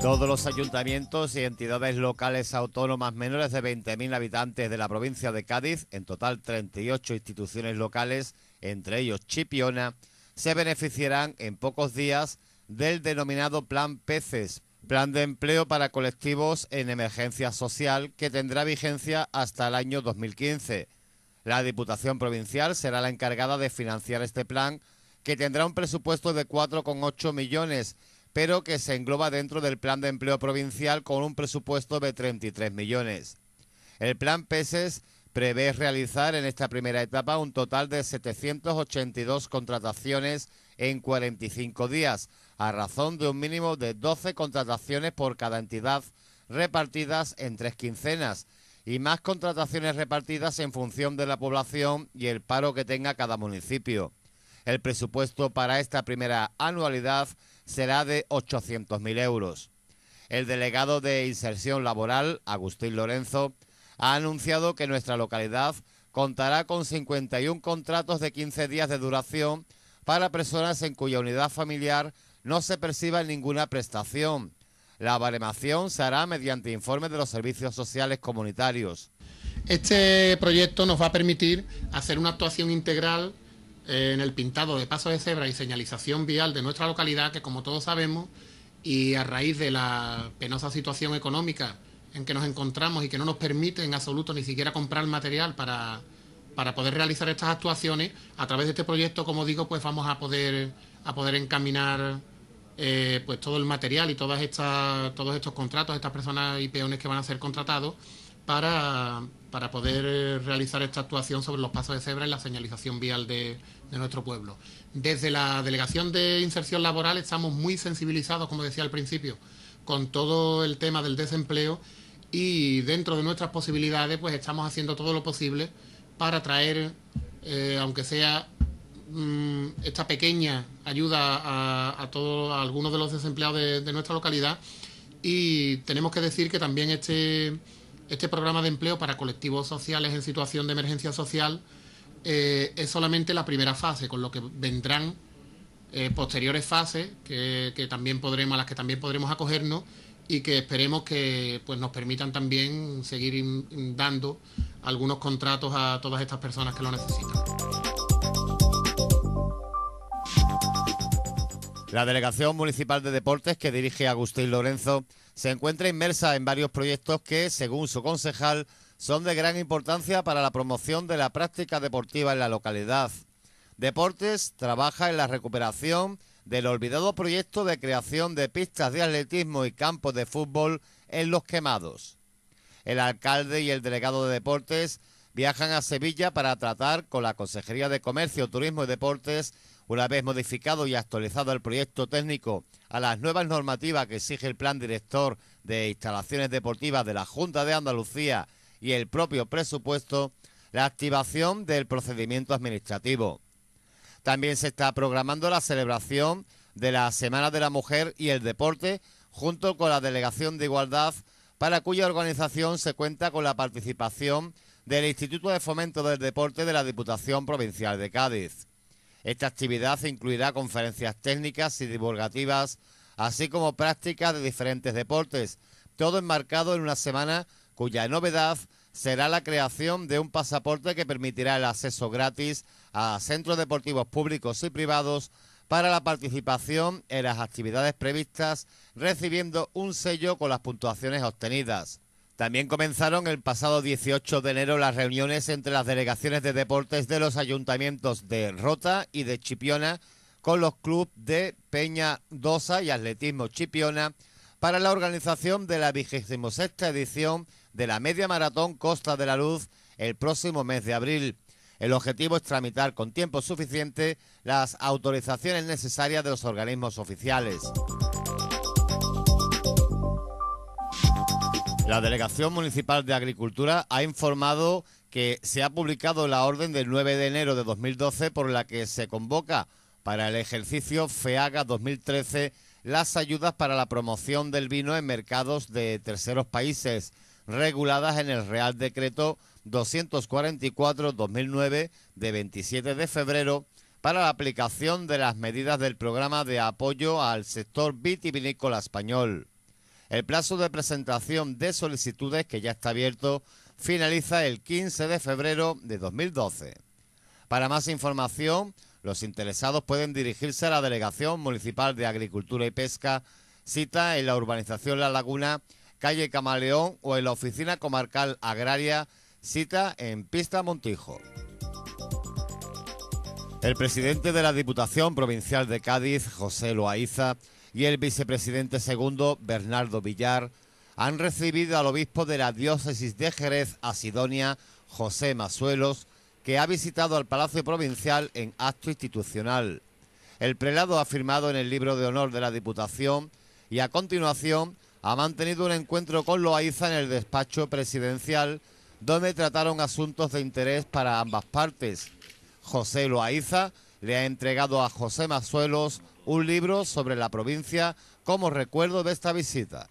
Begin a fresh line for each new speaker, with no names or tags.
Todos los ayuntamientos y entidades locales autónomas menores de 20.000 habitantes de la provincia de Cádiz, en total 38 instituciones locales, entre ellos Chipiona, se beneficiarán en pocos días del denominado Plan Peces, Plan de Empleo para Colectivos en Emergencia Social, que tendrá vigencia hasta el año 2015. La Diputación Provincial será la encargada de financiar este plan, que tendrá un presupuesto de 4,8 millones pero que se engloba dentro del plan de empleo provincial con un presupuesto de 33 millones. El plan PESES e prevé realizar en esta primera etapa un total de 782 contrataciones en 45 días, a razón de un mínimo de 12 contrataciones por cada entidad repartidas en tres quincenas y más contrataciones repartidas en función de la población y el paro que tenga cada municipio. El presupuesto para esta primera anualidad será de 800.000 euros. El delegado de Inserción Laboral, Agustín Lorenzo, ha anunciado que nuestra localidad contará con 51 contratos de 15 días de duración para personas en cuya unidad familiar no se perciba ninguna prestación. La baremación se hará mediante informes de los servicios sociales comunitarios.
Este proyecto nos va a permitir hacer una actuación integral eh, en el pintado de pasos de cebra y señalización vial de nuestra localidad, que como todos sabemos, y a raíz de la penosa situación económica en que nos encontramos y que no nos permite en absoluto ni siquiera comprar material para, poder realizar estas actuaciones, a través de este proyecto, como digo, pues vamos a poder, a poder encaminar eh, pues todo el material y todas estas, todos estos contratos, estas personas y peones que van a ser contratados para, poder eh, realizar esta actuación sobre los pasos de cebra y la señalización vial de, nuestro pueblo. Desde la Delegación de Inserción Laboral estamos muy sensibilizados, como decía al principio, con todo el tema del desempleo y dentro de nuestras posibilidades pues estamos haciendo todo lo posible para traer, eh, aunque sea mm, esta pequeña ayuda a, a, algunos de los desempleados de, de nuestra localidad y tenemos que decir que también este este programa de empleo para colectivos sociales en situación de emergencia social eh, es solamente la primera fase, con lo que vendrán eh, posteriores fases que, también podremos, a las que también podremos acogernos y que esperemos que pues, nos permitan también seguir dando algunos contratos a todas estas personas que lo necesitan.
La Delegación Municipal de Deportes que dirige Agustín Lorenzo se encuentra inmersa en varios proyectos que, según su concejal, son de gran importancia para la promoción de la práctica deportiva en la localidad. Deportes trabaja en la recuperación del olvidado proyecto de creación de pistas de atletismo y campos de fútbol en Los Quemados. El alcalde y el delegado de Deportes viajan a Sevilla para tratar con la Consejería de Comercio, Turismo y Deportes una vez modificado y actualizado el proyecto técnico a las nuevas normativas que exige el Plan Director de Instalaciones Deportivas de la Junta de Andalucía y el propio presupuesto, la activación del procedimiento administrativo. También se está programando la celebración de la Semana de la Mujer y el Deporte junto con la Delegación de Igualdad, para cuya organización se cuenta con la participación del Instituto de Fomento del Deporte de la Diputación Provincial de Cádiz. Esta actividad incluirá conferencias técnicas y divulgativas, así como prácticas de diferentes deportes, todo enmarcado en una semana cuya novedad será la creación de un pasaporte que permitirá el acceso gratis a centros deportivos públicos y privados para la participación en las actividades previstas, recibiendo un sello con las puntuaciones obtenidas. También comenzaron el pasado 18 de enero las reuniones entre las delegaciones de deportes de los ayuntamientos de Rota y de Chipiona con los clubes de Peña Dosa y Atletismo Chipiona para la organización de la 26 edición de la Media Maratón Costa de la Luz el próximo mes de abril. El objetivo es tramitar con tiempo suficiente las autorizaciones necesarias de los organismos oficiales. La Delegación Municipal de Agricultura ha informado que se ha publicado la orden del 9 de enero de 2012 por la que se convoca para el ejercicio FEAGA 2013 las ayudas para la promoción del vino en mercados de terceros países, reguladas en el Real Decreto 244-2009 de 27 de febrero para la aplicación de las medidas del programa de apoyo al sector vitivinícola español. El plazo de presentación de solicitudes, que ya está abierto, finaliza el 15 de febrero de 2012. Para más información, los interesados pueden dirigirse a la Delegación Municipal de Agricultura y Pesca, cita en la urbanización La Laguna, calle Camaleón o en la Oficina Comarcal Agraria, cita en Pista Montijo. El presidente de la Diputación Provincial de Cádiz, José Loaiza, y el vicepresidente segundo, Bernardo Villar, han recibido al obispo de la diócesis de Jerez a Sidonia, José Masuelos, que ha visitado al Palacio Provincial en acto institucional. El prelado ha firmado en el libro de honor de la Diputación y a continuación ha mantenido un encuentro con Loaiza en el despacho presidencial, donde trataron asuntos de interés para ambas partes José Loaiza, le ha entregado a José Mazuelos un libro sobre la provincia como recuerdo de esta visita.